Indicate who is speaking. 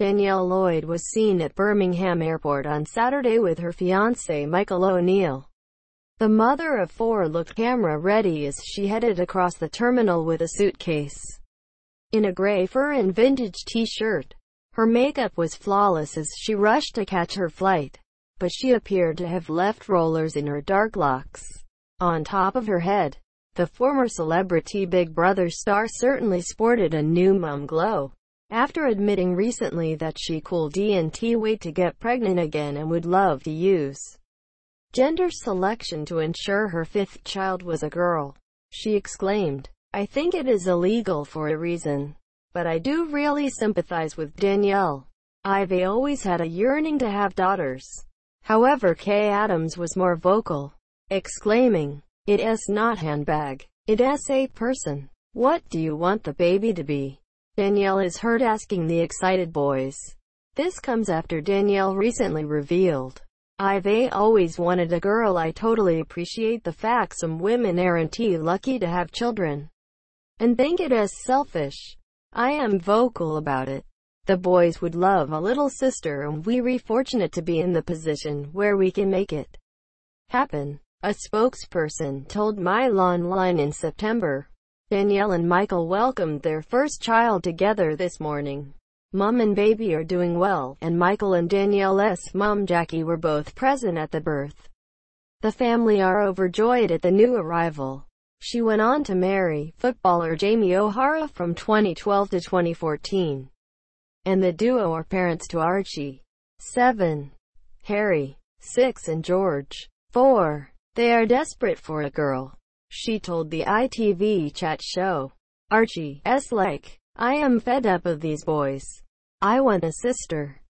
Speaker 1: Danielle Lloyd was seen at Birmingham Airport on Saturday with her fiancé Michael O'Neill. The mother of four looked camera-ready as she headed across the terminal with a suitcase. In a gray fur and vintage t-shirt, her makeup was flawless as she rushed to catch her flight, but she appeared to have left rollers in her dark locks. On top of her head, the former celebrity Big Brother star certainly sported a new mum glow. After admitting recently that she could D&T wait to get pregnant again and would love to use gender selection to ensure her fifth child was a girl, she exclaimed, I think it is illegal for a reason. But I do really sympathize with Danielle. I've always had a yearning to have daughters. However Kay Adams was more vocal, exclaiming, It is not handbag. It is a person. What do you want the baby to be? Danielle is heard asking the excited boys. This comes after Danielle recently revealed, I've always wanted a girl I totally appreciate the fact some women aren't lucky to have children and think it as selfish. I am vocal about it. The boys would love a little sister and we're fortunate to be in the position where we can make it happen. A spokesperson told Mylon Line in September. Danielle and Michael welcomed their first child together this morning. Mum and baby are doing well, and Michael and Danielle's mum Jackie were both present at the birth. The family are overjoyed at the new arrival. She went on to marry footballer Jamie O'Hara from 2012 to 2014, and the duo are parents to Archie, 7, Harry, 6 and George, 4. They are desperate for a girl she told the ITV chat show. Archie S. like, I am fed up of these boys. I want a sister.